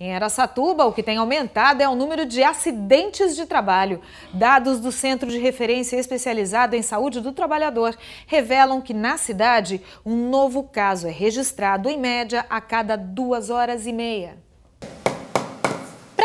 Em Araçatuba, o que tem aumentado é o número de acidentes de trabalho. Dados do Centro de Referência Especializado em Saúde do Trabalhador revelam que, na cidade, um novo caso é registrado, em média, a cada duas horas e meia.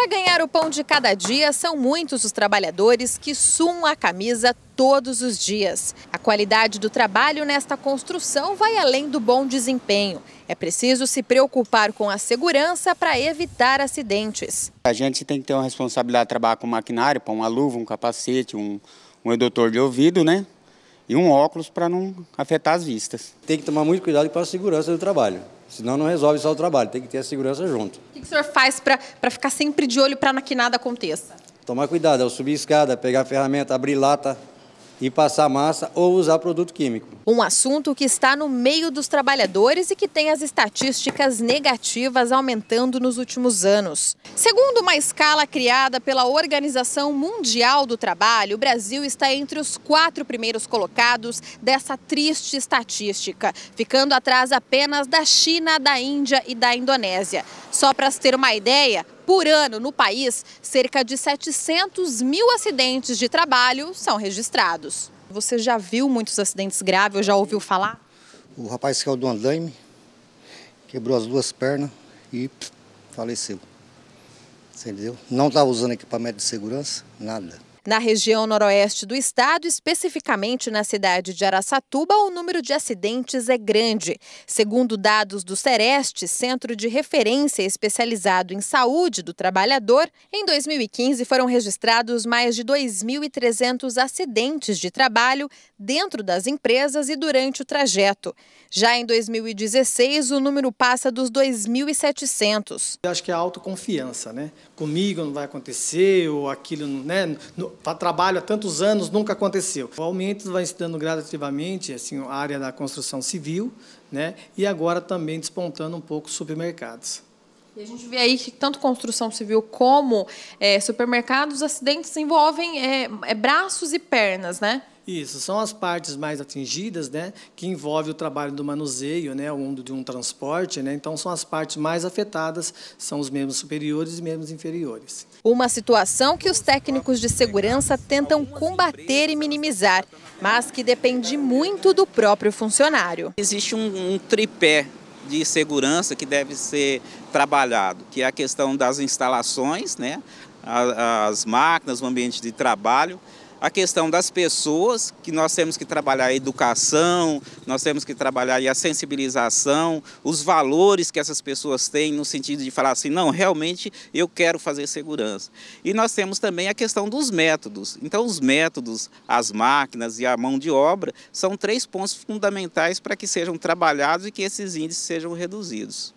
Para ganhar o pão de cada dia, são muitos os trabalhadores que suam a camisa todos os dias. A qualidade do trabalho nesta construção vai além do bom desempenho. É preciso se preocupar com a segurança para evitar acidentes. A gente tem que ter uma responsabilidade de trabalhar com maquinário, pôr uma luva, um capacete, um, um redutor de ouvido, né? E um óculos para não afetar as vistas. Tem que tomar muito cuidado com a segurança do trabalho. Senão não resolve só o trabalho, tem que ter a segurança junto. O que, que o senhor faz para ficar sempre de olho para que nada aconteça? Tomar cuidado ao é subir escada, pegar ferramenta, abrir lata, e passar massa ou usar produto químico. Um assunto que está no meio dos trabalhadores e que tem as estatísticas negativas aumentando nos últimos anos. Segundo uma escala criada pela Organização Mundial do Trabalho, o Brasil está entre os quatro primeiros colocados dessa triste estatística, ficando atrás apenas da China, da Índia e da Indonésia. Só para se ter uma ideia, por ano, no país, cerca de 700 mil acidentes de trabalho são registrados. Você já viu muitos acidentes graves ou já ouviu falar? O rapaz que é o do andaime quebrou as duas pernas e faleceu. entendeu? Não estava usando equipamento de segurança, nada. Na região noroeste do estado, especificamente na cidade de Araçatuba, o número de acidentes é grande. Segundo dados do Sereste, Centro de Referência Especializado em Saúde do Trabalhador, em 2015 foram registrados mais de 2.300 acidentes de trabalho dentro das empresas e durante o trajeto. Já em 2016, o número passa dos 2.700. Acho que é a autoconfiança, né? Comigo não vai acontecer, ou aquilo, né? No, Tá, trabalho há tantos anos, nunca aconteceu. O aumento vai se dando gradativamente, assim, a área da construção civil, né? e agora também despontando um pouco os supermercados. E a gente vê aí que tanto construção civil como é, supermercados, acidentes envolvem é, é, braços e pernas, né? Isso, são as partes mais atingidas, né, que envolve o trabalho do manuseio, né, ou de um transporte, né, então são as partes mais afetadas, são os membros superiores e membros inferiores. Uma situação que os técnicos de segurança tentam combater e minimizar, mas que depende muito do próprio funcionário. Existe um, um tripé de segurança que deve ser trabalhado, que é a questão das instalações, né, as máquinas, o ambiente de trabalho, a questão das pessoas, que nós temos que trabalhar a educação, nós temos que trabalhar a sensibilização, os valores que essas pessoas têm, no sentido de falar assim, não, realmente eu quero fazer segurança. E nós temos também a questão dos métodos. Então, os métodos, as máquinas e a mão de obra são três pontos fundamentais para que sejam trabalhados e que esses índices sejam reduzidos.